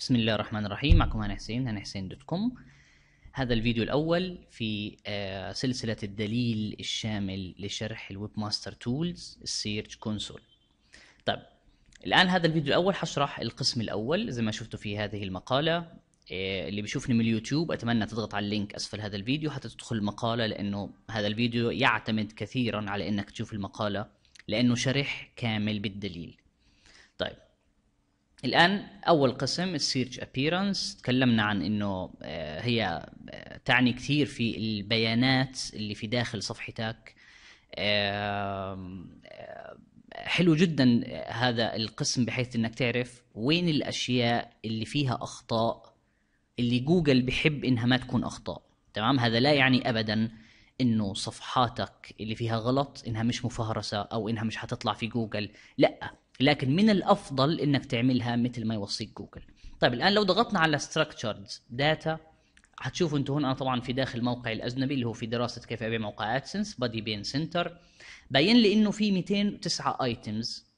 بسم الله الرحمن الرحيم معكم انا حسين انا حسين دوت كوم هذا الفيديو الأول في آه، سلسلة الدليل الشامل لشرح الويب ماستر تولز السيرش كونسول طيب الآن هذا الفيديو الأول حشرح القسم الأول زي ما شفتوا في هذه المقالة آه، اللي بيشوفني من اليوتيوب أتمنى تضغط على اللينك أسفل هذا الفيديو حتى تدخل المقالة لأنه هذا الفيديو يعتمد كثيرا على أنك تشوف المقالة لأنه شرح كامل بالدليل طيب الآن أول قسم السيرش أبيرنس تكلمنا عن أنه آه، هي آه، تعني كثير في البيانات اللي في داخل صفحتك آه، حلو جدا هذا القسم بحيث أنك تعرف وين الأشياء اللي فيها أخطاء اللي جوجل بحب إنها ما تكون أخطاء تمام هذا لا يعني أبدا انه صفحاتك اللي فيها غلط انها مش مفهرسه او انها مش حتطلع في جوجل لا لكن من الافضل انك تعملها مثل ما يوصيك جوجل طيب الان لو ضغطنا على structured داتا هتشوفوا انتم هنا انا طبعا في داخل موقعي الاجنبي اللي هو في دراسه كيف ابيع موقع ادسنس بادي بين سنتر باين لي انه في 209 ايتمز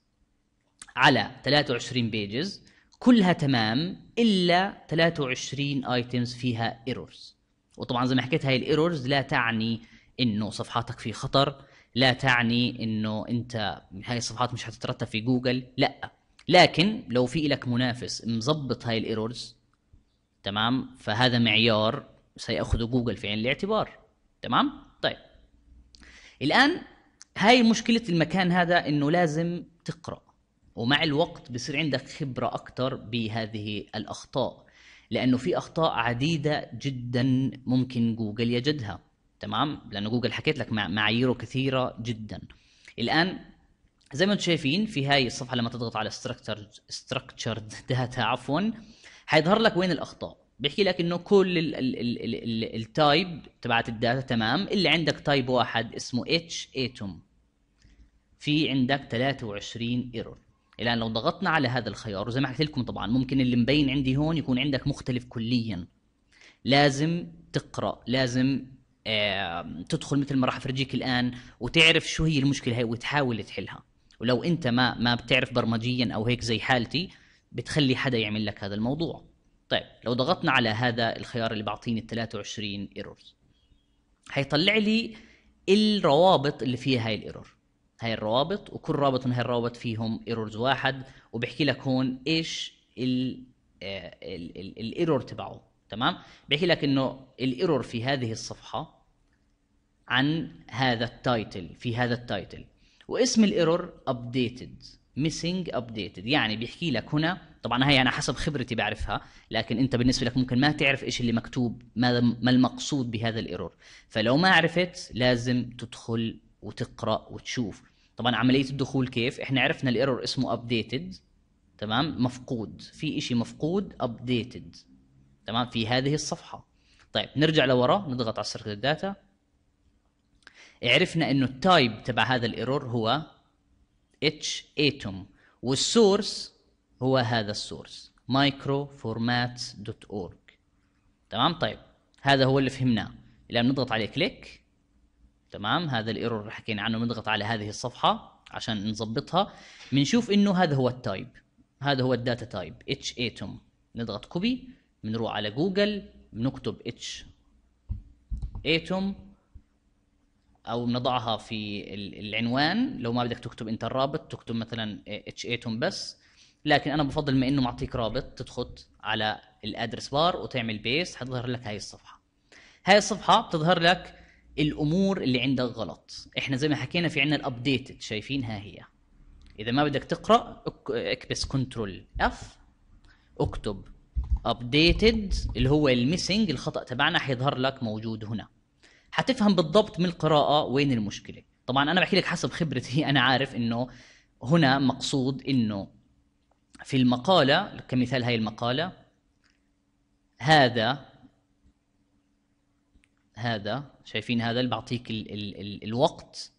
على 23 بيجز كلها تمام الا 23 ايتمز فيها ايرورز وطبعا زي ما حكيت هاي الايرورز لا تعني انه صفحاتك في خطر لا تعني انه انت هاي الصفحات مش حتترتب في جوجل لا لكن لو في لك منافس مظبط هاي الايرورز تمام فهذا معيار سياخذه جوجل في عين الاعتبار تمام طيب الان هاي مشكله المكان هذا انه لازم تقرا ومع الوقت بصير عندك خبره اكثر بهذه الاخطاء لانه في اخطاء عديده جدا ممكن جوجل يجدها تمام لانه جوجل حكيت لك معاييره كثيره جدا الان زي ما انتم شايفين في هاي الصفحه لما تضغط على ستراكتشر ستراكتشرد داتا عفوا حيظهر لك وين الاخطاء بيحكي لك انه كل التايب تبعت الداتا تمام اللي عندك تايب واحد اسمه اتش اتوم في عندك 23 ايرور الان لو ضغطنا على هذا الخيار وزي ما حكيت لكم طبعا ممكن اللي مبين عندي هون يكون عندك مختلف كليا لازم تقرا لازم تدخل مثل ما راح افرجيك الان وتعرف شو هي المشكله هي وتحاول تحلها ولو انت ما ما بتعرف برمجيا او هيك زي حالتي بتخلي حدا يعمل لك هذا الموضوع طيب لو ضغطنا على هذا الخيار اللي بعطيني ال 23 ايرورز هيطلع لي الروابط اللي فيها هاي الايرور هاي الروابط وكل رابط من هاي الروابط فيهم ايرورز واحد وبحكي لك هون ايش الايرور آه، تبعه تمام بيحكي لك انه الايرور في هذه الصفحه عن هذا التايتل في هذا التايتل واسم الايرور ابديتد ميسنج ابديتد يعني بيحكي لك هنا طبعا هي انا حسب خبرتي بعرفها لكن انت بالنسبه لك ممكن ما تعرف ايش اللي مكتوب ما ما المقصود بهذا الايرور فلو ما عرفت لازم تدخل وتقرا وتشوف طبعا عمليه الدخول كيف احنا عرفنا الايرور اسمه ابديتد تمام مفقود في شيء مفقود ابديتد تمام في هذه الصفحه طيب نرجع لورا نضغط على سيركل داتا عرفنا انه التايب تبع هذا الايرور هو اتش اتوم والسورس هو هذا السورس مايكرو فورمات دوت اورج تمام طيب هذا هو اللي فهمناه الان نضغط عليه كليك تمام هذا الايرور اللي حكينا عنه بنضغط على هذه الصفحه عشان نظبطها بنشوف انه هذا هو التايب هذا هو الداتا تايب اتش اتوم نضغط كوبي بنروح على جوجل بنكتب اتش ايتوم او بنضعها في العنوان لو ما بدك تكتب انت الرابط تكتب مثلا اتش ايتوم بس لكن انا بفضل ما انه معطيك رابط تدخل على الادرس بار وتعمل بيس حتظهر لك هاي الصفحه هاي الصفحه بتظهر لك الامور اللي عندك غلط احنا زي ما حكينا في عندنا الابديتد شايفينها هي اذا ما بدك تقرا اكبس كنترول اف اكتب ابديتد اللي هو الميسنج الخطا تبعنا حيظهر لك موجود هنا حتفهم بالضبط من القراءه وين المشكله طبعا انا بحكي لك حسب خبرتي انا عارف انه هنا مقصود انه في المقاله كمثال هاي المقاله هذا هذا شايفين هذا اللي بعطيك الـ الـ الـ الوقت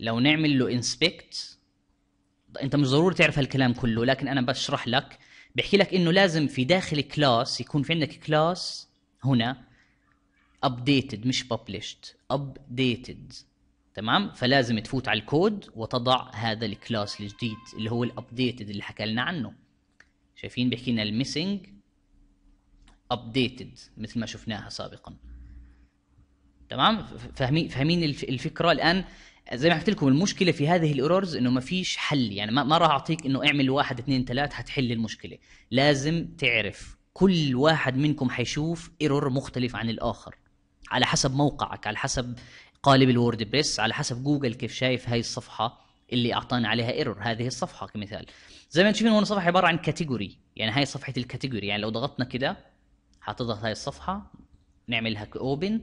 لو نعمل له انسبكت انت مش ضروري تعرف هالكلام كله لكن انا بشرح لك بيحكي لك انه لازم في داخل كلاس يكون في عندك كلاس هنا ابديتد مش ببلشت ابديتد تمام فلازم تفوت على الكود وتضع هذا الكلاس الجديد اللي هو الابديتد اللي حكى لنا عنه شايفين بيحكي لنا الميسنج ابديتد مثل ما شفناها سابقا تمام فاهمين فاهمين الفكره الان زي ما حكيت لكم المشكله في هذه الايرورز انه ما فيش حل يعني ما, ما راح اعطيك انه اعمل واحد اثنين ثلاث حتحل المشكله لازم تعرف كل واحد منكم حيشوف ايرور مختلف عن الاخر على حسب موقعك على حسب قالب الوورد بريس على حسب جوجل كيف شايف هاي الصفحه اللي اعطانا عليها ايرور هذه الصفحه كمثال زي ما انتم شايفين هون الصفحه عباره عن كاتيجوري يعني هاي صفحه الكاتيجوري يعني لو ضغطنا كده حتضغط هاي الصفحه نعملها اوبن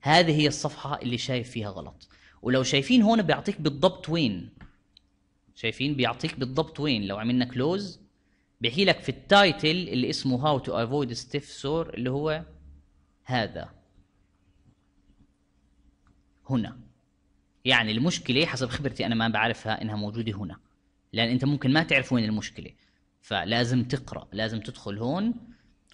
هذه هي الصفحه اللي شايف فيها غلط ولو شايفين هون بيعطيك بالضبط وين شايفين بيعطيك بالضبط وين لو عملنا كلوز بيحكي لك في التايتل اللي اسمه هاو تو افويد ستيف سور اللي هو هذا هنا يعني المشكلة حسب خبرتي أنا ما بعرفها إنها موجودة هنا لأن أنت ممكن ما تعرف وين المشكلة فلازم تقرأ لازم تدخل هون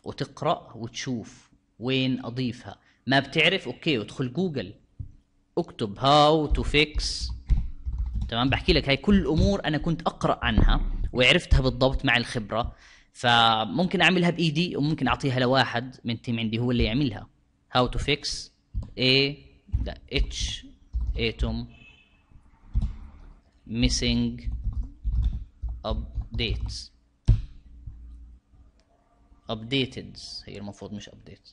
وتقرأ وتشوف وين أضيفها ما بتعرف أوكي ادخل جوجل اكتب هاو تو فيكس تمام بحكي لك هاي كل الامور انا كنت اقرا عنها وعرفتها بالضبط مع الخبره فممكن اعملها بايدي وممكن اعطيها لواحد من تيم عندي هو اللي يعملها هاو تو فيكس اي لا اتش اتوم ميسنج ابديتس ابديتد هي المفروض مش ابديت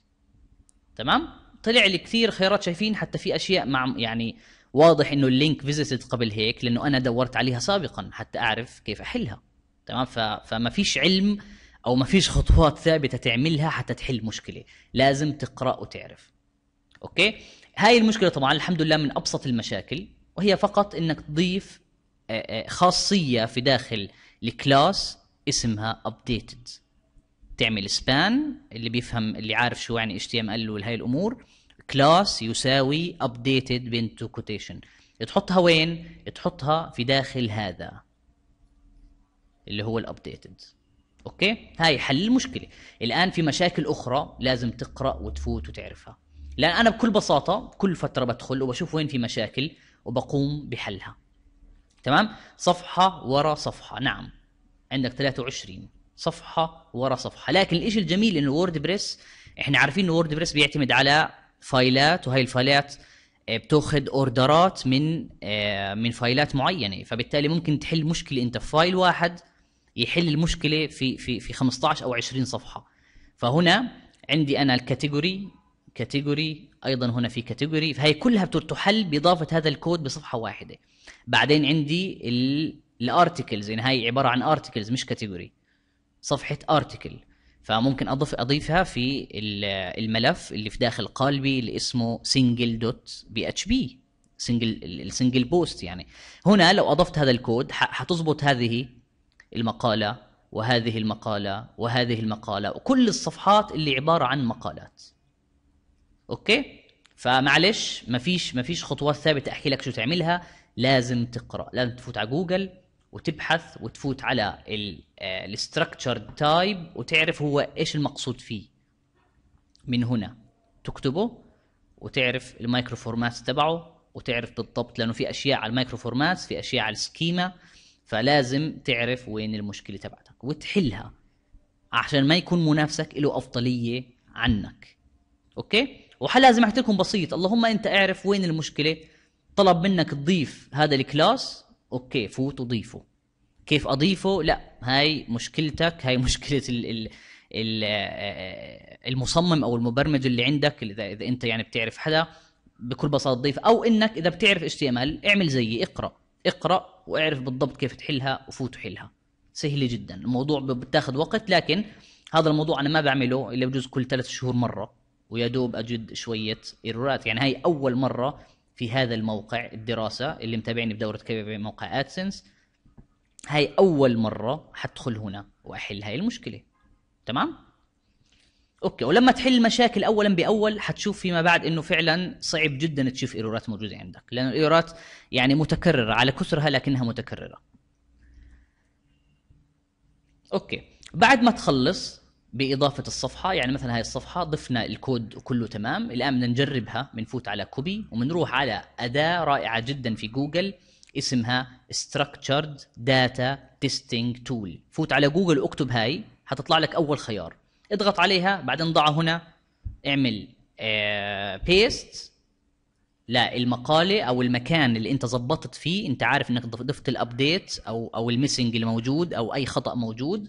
تمام طلع لي كثير خيارات شايفين حتى في اشياء مع يعني واضح انه اللينك فيزيتد قبل هيك لانه انا دورت عليها سابقا حتى اعرف كيف احلها تمام فما فيش علم او ما فيش خطوات ثابته تعملها حتى تحل مشكله لازم تقرا وتعرف اوكي هاي المشكله طبعا الحمد لله من ابسط المشاكل وهي فقط انك تضيف خاصيه في داخل الكلاس اسمها ابديتد تعمل سبان اللي بيفهم اللي عارف شو يعني اتش تي ام ال وهي الامور كلاس يساوي updated بين تو كوتيشن تحطها وين؟ تحطها في داخل هذا اللي هو الابديتد اوكي هاي حل المشكله الان في مشاكل اخرى لازم تقرا وتفوت وتعرفها لان انا بكل بساطه كل فتره بدخل وبشوف وين في مشاكل وبقوم بحلها تمام صفحه ورا صفحه نعم عندك 23 صفحه ورا صفحه لكن الشيء الجميل انه ووردبريس بريس احنا عارفين انه ووردبريس بريس بيعتمد على فايلات وهي الفايلات آه، بتاخذ اوردرات من آه، من فايلات معينه فبالتالي ممكن تحل مشكله انت في فايل واحد يحل المشكله في في في 15 او 20 صفحه فهنا عندي انا الكاتيجوري كاتيجوري ايضا هنا في كاتيجوري فهي كلها بتحل باضافه هذا الكود بصفحه واحده بعدين عندي الارتكلز يعني هاي عباره عن ارتكلز مش كاتيجوري صفحه ارتكل فممكن اضيف اضيفها في الملف اللي في داخل قالبي اللي اسمه سنجل دوت بي اتش بي سنجل السنجل بوست يعني هنا لو اضفت هذا الكود حتظبط هذه المقاله وهذه المقاله وهذه المقاله وكل الصفحات اللي عباره عن مقالات اوكي فمعلش مفيش مفيش خطوات ثابته احكي لك شو تعملها لازم تقرا لازم تفوت على جوجل وتبحث وتفوت على الستركتشر تايب آه، وتعرف هو ايش المقصود فيه من هنا تكتبه وتعرف المايكرو فورماتس تبعه وتعرف بالضبط لانه في اشياء على المايكرو فورماتس في اشياء على السكيما فلازم تعرف وين المشكله تبعتك وتحلها عشان ما يكون منافسك له افضليه عنك اوكي وحلها زي ما لكم بسيط اللهم انت اعرف وين المشكله طلب منك تضيف هذا الكلاس اوكي فوت وضيفه كيف اضيفه لا هاي مشكلتك هاي مشكله ال ال المصمم او المبرمج اللي عندك اذا اذا انت يعني بتعرف حدا بكل بساطه تضيف او انك اذا بتعرف اتش تي ام ال اعمل زيي اقرا اقرا واعرف بالضبط كيف تحلها وفوت وحلها سهله جدا الموضوع بتاخذ وقت لكن هذا الموضوع انا ما بعمله الا بجوز كل ثلاث شهور مره ويا دوب اجد شويه ايرورات يعني هاي اول مره في هذا الموقع الدراسه اللي متابعني بدوره كيف موقع ادسنس هاي أول مرة حدخل هنا وأحل هاي المشكلة تمام؟ اوكي ولما تحل المشاكل اولا باول حتشوف فيما بعد انه فعلا صعب جدا تشوف ايرورات موجوده عندك لانه الايرورات يعني متكرره على كثرها لكنها متكرره اوكي بعد ما تخلص باضافه الصفحه يعني مثلا هاي الصفحه ضفنا الكود وكله تمام الان بدنا نجربها بنفوت على كوبي وبنروح على اداه رائعه جدا في جوجل اسمها Structured Data Testing Tool فوت على جوجل اكتب هاي هتطلع لك اول خيار اضغط عليها بعدين ضعها هنا اعمل بيست آه، لا المقاله او المكان اللي انت ظبطت فيه انت عارف انك ضفت الابديت او او الميسنج اللي موجود او اي خطا موجود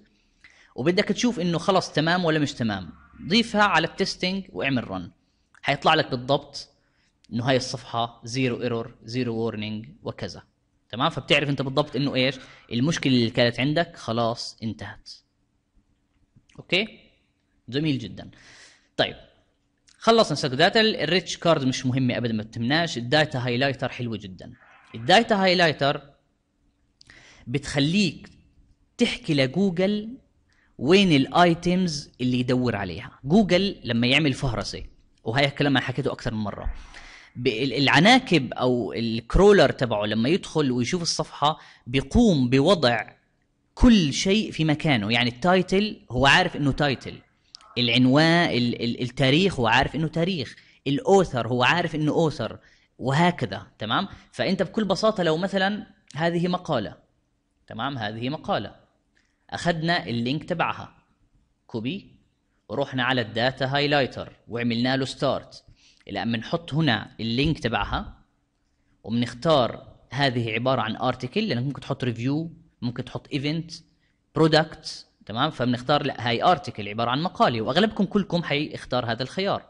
وبدك تشوف انه خلص تمام ولا مش تمام ضيفها على التستنج واعمل رن هيطلع لك بالضبط انه هاي الصفحه زيرو ايرور زيرو وورنينج وكذا تمام فبتعرف انت بالضبط انه ايش المشكله اللي كانت عندك خلاص انتهت اوكي جميل جدا طيب خلصنا سك داتا الريتش كارد مش مهمه ابدا ما بتمناش الداتا هايلايتر حلوه جدا الداتا هايلايتر بتخليك تحكي لجوجل وين الايتمز اللي يدور عليها جوجل لما يعمل فهرسه وهي الكلام انا حكيته اكثر من مره العناكب او الكرولر تبعه لما يدخل ويشوف الصفحه بيقوم بوضع كل شيء في مكانه يعني التايتل هو عارف انه تايتل العنوان التاريخ هو عارف انه تاريخ الاوثر هو عارف انه اوثر وهكذا تمام فانت بكل بساطه لو مثلا هذه مقاله تمام هذه مقاله اخذنا اللينك تبعها كوبي ورحنا على الداتا هايلايتر وعملنا له ستارت الى بنحط نحط هنا اللينك تبعها وبنختار هذه عباره عن ارتكل لانك ممكن تحط ريفيو ممكن تحط ايفنت برودكت تمام فبنختار لا هاي ارتكل عباره عن مقاله واغلبكم كلكم حيختار هذا الخيار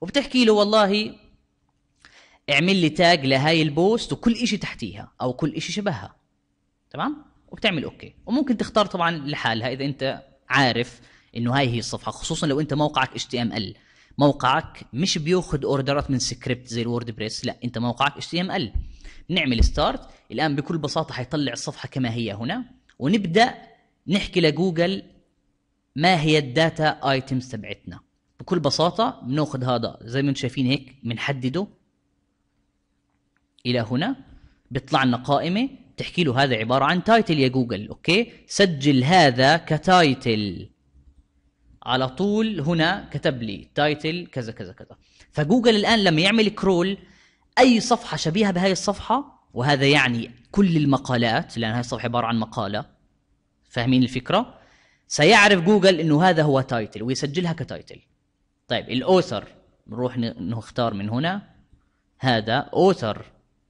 وبتحكي له والله اعمل لي تاج لهاي البوست وكل إشي تحتيها او كل إشي شبهها تمام وبتعمل اوكي وممكن تختار طبعا لحالها اذا انت عارف انه هاي هي الصفحه خصوصا لو انت موقعك اتش تي ام ال موقعك مش بياخد اوردرات من سكريبت زي الوورد بريس لا انت موقعك اتش تي ام ال نعمل ستارت الان بكل بساطه حيطلع الصفحه كما هي هنا ونبدا نحكي لجوجل ما هي الداتا ايتمز تبعتنا بكل بساطه بناخذ هذا زي ما انتم شايفين هيك بنحدده الى هنا بيطلع لنا قائمه تحكي له هذا عباره عن تايتل يا جوجل اوكي سجل هذا كتايتل على طول هنا كتب لي تايتل كذا كذا كذا فجوجل الان لما يعمل كرول اي صفحه شبيهه بهذه الصفحه وهذا يعني كل المقالات لان هذه الصفحه عباره عن مقاله فاهمين الفكره سيعرف جوجل انه هذا هو تايتل ويسجلها كتايتل طيب الاوثر نروح نختار من هنا هذا اوثر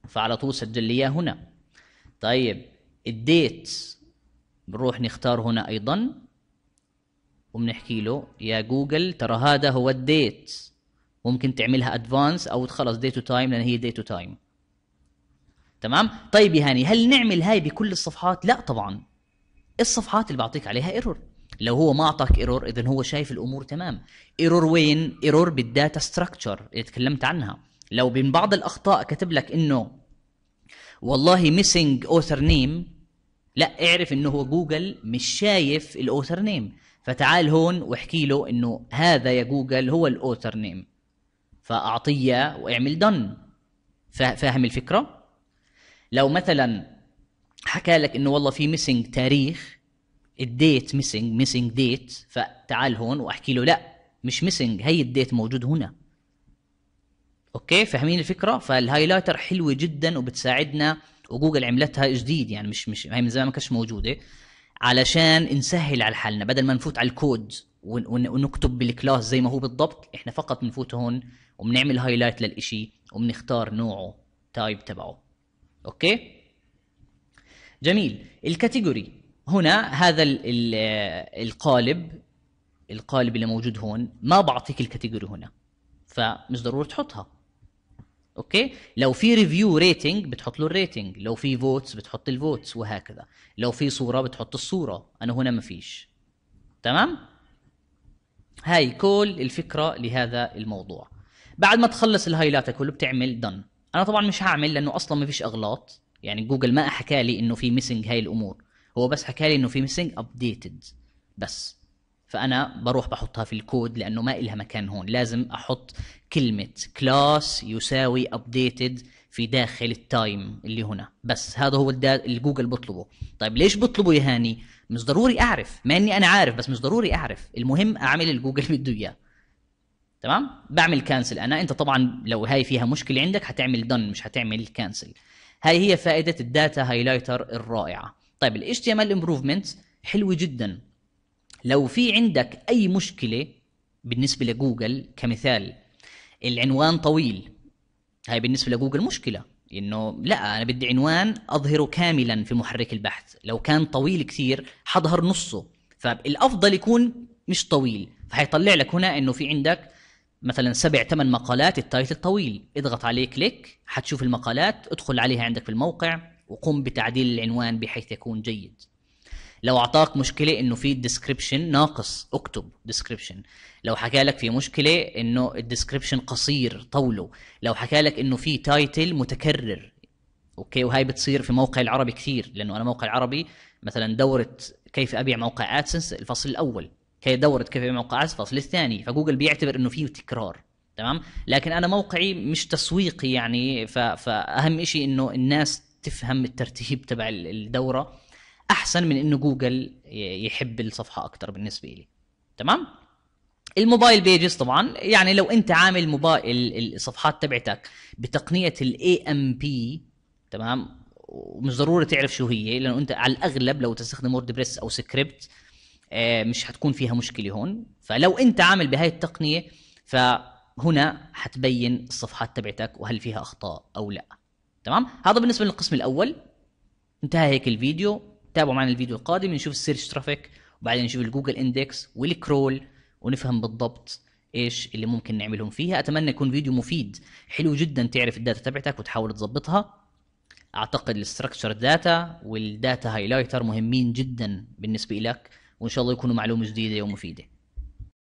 فعلى طول سجل لي اياه هنا طيب الديت بنروح نختار هنا ايضا وبنحكي له يا جوجل ترى هذا هو الديت ممكن تعملها ادفانس او خلص ديت تو تايم لان هي ديت تو تايم تمام طيب يا هاني هل نعمل هاي بكل الصفحات لا طبعا الصفحات اللي بعطيك عليها ايرور لو هو ما اعطاك ايرور اذا هو شايف الامور تمام ايرور وين ايرور بالداتا ستراكشر اللي تكلمت عنها لو من بعض الاخطاء كتب لك انه والله ميسنج اوثر نيم لا اعرف انه هو جوجل مش شايف الاوثر نيم فتعال هون واحكي له انه هذا يا جوجل هو الاوثر نيم فاعطيه واعمل دن فاهم الفكره لو مثلا حكى لك انه والله في ميسنج تاريخ الديت ميسنج ميسنج ديت فتعال هون واحكي له لا مش ميسنج هي الديت موجود هنا اوكي فاهمين الفكره فالهايلايتر حلوه جدا وبتساعدنا وجوجل عملتها جديد يعني مش مش هي من زمان ما كانتش موجوده علشان نسهل على حالنا بدل ما نفوت على الكود ونكتب بالكلاس زي ما هو بالضبط احنا فقط بنفوت هون وبنعمل هايلايت للإشي وبنختار نوعه تايب تبعه اوكي جميل الكاتيجوري هنا هذا ال ال القالب القالب اللي موجود هون ما بعطيك الكاتيجوري هنا فمش ضروري تحطها اوكي لو في ريفيو ريتنج بتحط له الريتنج لو في فوتس بتحط الفوتس وهكذا لو في صوره بتحط الصوره انا هنا ما فيش تمام هاي كل الفكره لهذا الموضوع بعد ما تخلص الهايلايت كله بتعمل دن انا طبعا مش هعمل لانه اصلا ما فيش اغلاط يعني جوجل ما حكى لي انه في ميسنج هاي الامور هو بس حكى لي انه في ميسنج ابديتد بس فانا بروح بحطها في الكود لانه ما إلها مكان هون لازم احط كلمة class يساوي updated في داخل التايم اللي هنا بس هذا هو اللي جوجل بطلبه طيب ليش بطلبه يا هاني مش ضروري اعرف ما اني انا عارف بس مش ضروري اعرف المهم اعمل الجوجل بده اياه تمام بعمل كانسل انا انت طبعا لو هاي فيها مشكله عندك هتعمل دن مش هتعمل كانسل هاي هي فائده الداتا هايلايتر الرائعه طيب ال امبروفمنت improvement حلو جدا لو في عندك اي مشكله بالنسبه لجوجل كمثال العنوان طويل هاي بالنسبه لجوجل مشكله انه لا انا بدي عنوان اظهره كاملا في محرك البحث لو كان طويل كثير حظهر نصه فالافضل يكون مش طويل فهيطلع لك هنا انه في عندك مثلا سبع ثمان مقالات التايتل طويل اضغط عليه كليك حتشوف المقالات ادخل عليها عندك في الموقع وقم بتعديل العنوان بحيث يكون جيد لو اعطاك مشكله انه في ديسكريبشن ناقص اكتب ديسكريبشن لو حكى لك في مشكله انه الديسكريبشن قصير طوله لو حكى لك انه في تايتل متكرر اوكي وهي بتصير في موقع العربي كثير لانه انا موقع العربي مثلا دوره كيف ابيع موقع ادسنس الفصل الاول هي دوره كيف ابيع موقع ادسنس الفصل الثاني فجوجل بيعتبر انه في تكرار تمام لكن انا موقعي مش تسويقي يعني فاهم شيء انه الناس تفهم الترتيب تبع الدوره احسن من انه جوجل يحب الصفحه اكتر بالنسبه لي تمام الموبايل بيجز طبعا يعني لو انت عامل موبايل الصفحات تبعتك بتقنيه الاي ام بي تمام ومش ضروري تعرف شو هي لانه انت على الاغلب لو تستخدم ووردبريس او سكريبت آه، مش حتكون فيها مشكله هون فلو انت عامل بهاي التقنيه فهنا حتبين الصفحات تبعتك وهل فيها اخطاء او لا تمام هذا بالنسبه للقسم الاول انتهى هيك الفيديو تابعوا معنا الفيديو القادم نشوف السيرش ترافيك وبعدين نشوف الجوجل اندكس والكرول ونفهم بالضبط ايش اللي ممكن نعملهم فيها اتمنى يكون فيديو مفيد حلو جدا تعرف الداتا تبعتك وتحاول تظبطها اعتقد الاستراكشر داتا والداتا هايلايتر مهمين جدا بالنسبه لك وان شاء الله يكونوا معلومه جديده ومفيده